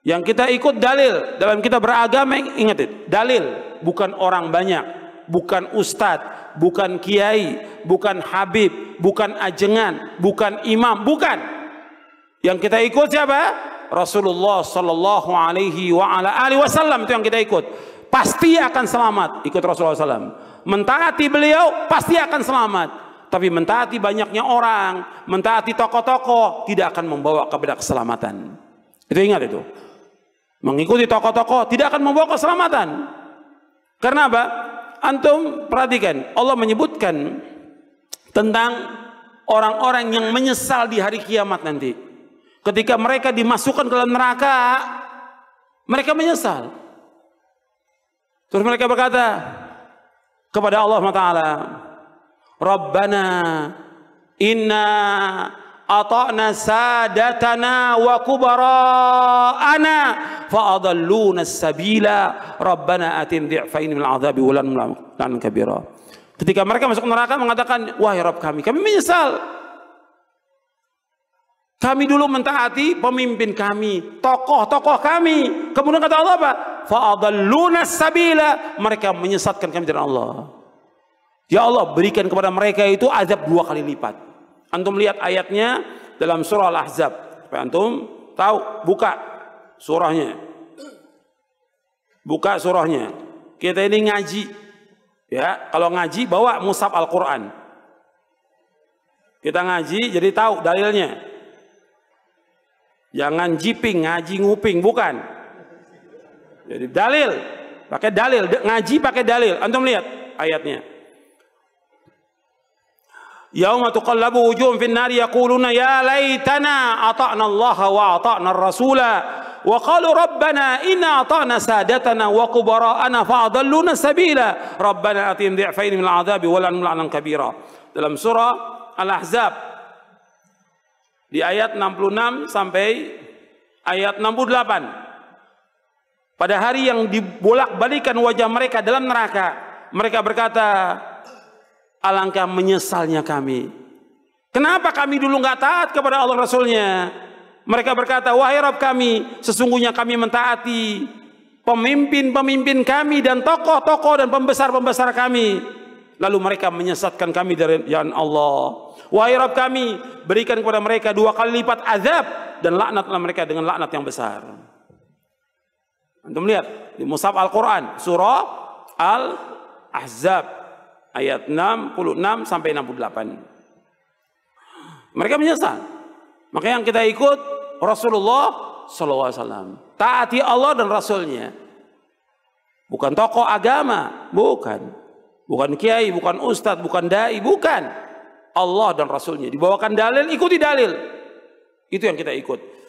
Yang kita ikut dalil dalam kita beragama ingat itu dalil bukan orang banyak, bukan ustadz, bukan kiai, bukan habib, bukan ajengan, bukan imam, bukan. Yang kita ikut siapa? Rasulullah Sallallahu Alaihi wa ala alihi Wasallam itu yang kita ikut. Pasti akan selamat ikut Rasulullah Sallam. Mentaati beliau pasti akan selamat. Tapi mentaati banyaknya orang, mentaati tokoh-tokoh tidak akan membawa kepada keselamatan. Itu ingat itu mengikuti tokoh-tokoh tidak akan membawa keselamatan. Karena apa? Antum perhatikan, Allah menyebutkan tentang orang-orang yang menyesal di hari kiamat nanti. Ketika mereka dimasukkan ke dalam neraka, mereka menyesal. Terus mereka berkata kepada Allah Taala, "Rabbana inna ata'na sadatana wa kubara'ana fa sabila rabbana atin di'fain min azabi wulan mulan kabira ketika mereka masuk neraka mengatakan wahai rabb kami kami menyesal kami dulu mentaati pemimpin kami, tokoh-tokoh kami. Kemudian kata Allah apa? Fa'adalluna sabila. Mereka menyesatkan kami dari Allah. Ya Allah berikan kepada mereka itu azab dua kali lipat. Antum lihat ayatnya dalam surah Al-Ahzab. Supaya antum tahu, buka surahnya. Buka surahnya. Kita ini ngaji. Ya, kalau ngaji bawa mushaf Al-Qur'an. Kita ngaji jadi tahu dalilnya. Jangan jiping, ngaji nguping, bukan. Jadi dalil, pakai dalil, ngaji pakai dalil. Antum lihat ayatnya yauma tuqallabu wujuhum fin nari yaquluna ya laitana ata'na Allah wa ata'na ar-rasula wa qalu rabbana inna ata'na sadatana wa kubara'ana fa adalluna sabila rabbana atihim dhi'faini min al-'adhabi wa lan la'nan kabira dalam surah Al-Ahzab di ayat 66 sampai ayat 68 pada hari yang dibolak-balikan wajah mereka dalam neraka mereka berkata Alangkah menyesalnya kami. Kenapa kami dulu nggak taat kepada Allah Rasulnya? Mereka berkata, wahai Rabb kami, sesungguhnya kami mentaati pemimpin-pemimpin kami dan tokoh-tokoh dan pembesar-pembesar kami. Lalu mereka menyesatkan kami dari jalan ya Allah. Wahai Rabb kami, berikan kepada mereka dua kali lipat azab dan laknatlah mereka dengan laknat yang besar. Antum lihat di Musab Al-Quran, surah Al-Ahzab ayat 66 sampai 68. Mereka menyesal. Maka yang kita ikut Rasulullah SAW. Taati Allah dan Rasulnya. Bukan tokoh agama, bukan. Bukan kiai, bukan ustadz, bukan dai, bukan. Allah dan Rasulnya. Dibawakan dalil, ikuti dalil. Itu yang kita ikut.